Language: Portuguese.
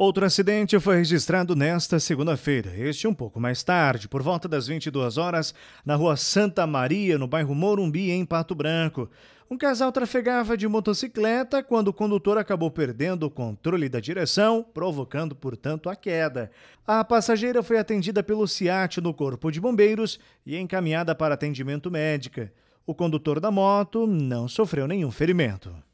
Outro acidente foi registrado nesta segunda-feira, este um pouco mais tarde, por volta das 22 horas, na rua Santa Maria, no bairro Morumbi, em Pato Branco. Um casal trafegava de motocicleta quando o condutor acabou perdendo o controle da direção, provocando, portanto, a queda. A passageira foi atendida pelo SIAT no Corpo de Bombeiros e encaminhada para atendimento médico. O condutor da moto não sofreu nenhum ferimento.